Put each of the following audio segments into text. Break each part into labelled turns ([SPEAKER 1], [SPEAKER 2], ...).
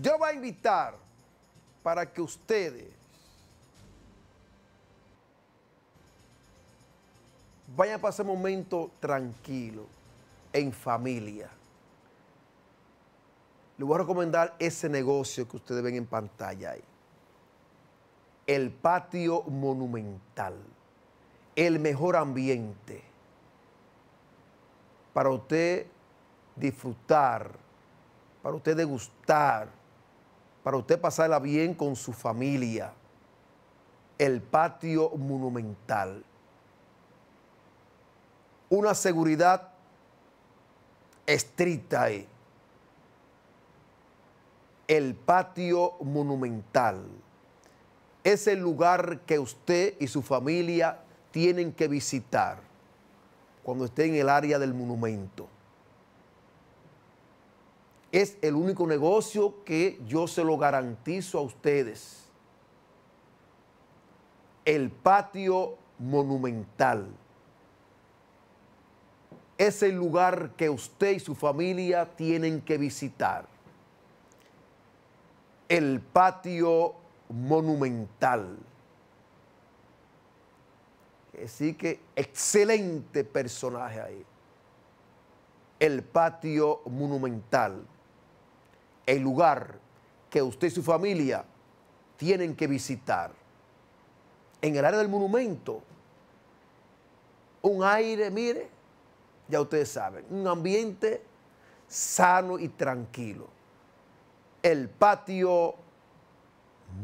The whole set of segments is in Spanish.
[SPEAKER 1] Yo voy a invitar para que ustedes vayan a pasar un momento tranquilo, en familia. Les voy a recomendar ese negocio que ustedes ven en pantalla ahí. El patio monumental. El mejor ambiente para usted disfrutar, para usted degustar, para usted pasarla bien con su familia. El patio monumental. Una seguridad estricta y El patio monumental es el lugar que usted y su familia tienen que visitar cuando esté en el área del monumento es el único negocio que yo se lo garantizo a ustedes. El patio monumental. Es el lugar que usted y su familia tienen que visitar. El patio monumental. Así que excelente personaje ahí. El patio monumental el lugar que usted y su familia tienen que visitar. En el área del monumento, un aire, mire, ya ustedes saben, un ambiente sano y tranquilo. El patio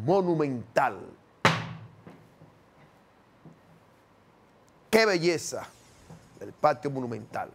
[SPEAKER 1] monumental. Qué belleza el patio monumental.